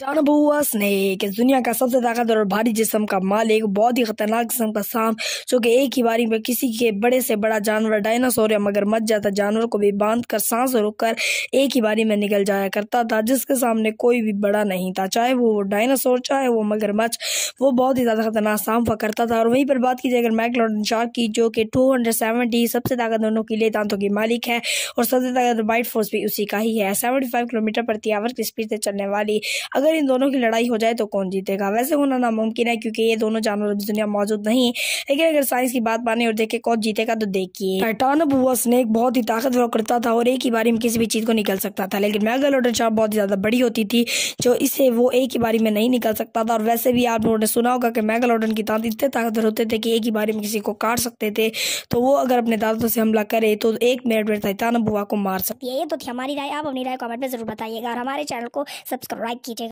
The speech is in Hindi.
टानबुआ स्नैक दुनिया का सबसे ताकतवर और भारी जिस्म का मालिक बहुत ही खतरनाक किस्म का सांप जो कि एक ही बारी में किसी के बड़े से बड़ा जानवर डायनासोर या मगर मच जाता जानवर को भी बांध कर सांस रोक कर एक ही बारी में निकल जाया करता था जिसके सामने कोई भी बड़ा नहीं था चाहे वो डायनासोर चाहे वो मगरमच्छ वो बहुत ही ज़्यादा खतरनाक सांप हुआ करता था और वहीं पर बात की जाए अगर मैकलॉडन शार्क की जो कि टू सबसे ताकतवर के लिए दांतों की मालिक है और सबसे ताकतवर बाइट फोर्स भी उसी का ही है सेवेंटी किलोमीटर प्रति आवर की स्पीड से चलने वाली अगर इन दोनों की लड़ाई हो जाए तो कौन जीतेगा वैसे होना नामुमकिन है क्योंकि ये दोनों जानवर अभी दुनिया मौजूद नहीं है लेकिन अगर साइंस की बात माने और देखे कौन जीतेगा तो देखिए हुआ स्नेक बहुत ही ताकतवर करता था और एक ही बारी में किसी भी चीज़ को निकल सकता था लेकिन मेगालोडन शार्प बहुत ज़्यादा बड़ी होती थी जो इसे वो एक ही बारी में नहीं निकल सकता था और वैसे भी आप लोगों ने सुना होगा कि मेगालोडन की दांत इतने ताकतवर होते थे कि एक ही बारी में किसी को काट सकते थे तो वो अगर अपने दांतों से हमला करे तो एक मिनट में टाटानबुआ को मार सकती है ये तो थी हमारी राय आप अपनी राय कमेंट में जरूर बताइएगा और हमारे चैनल को सब्सक्राइब कीजिएगा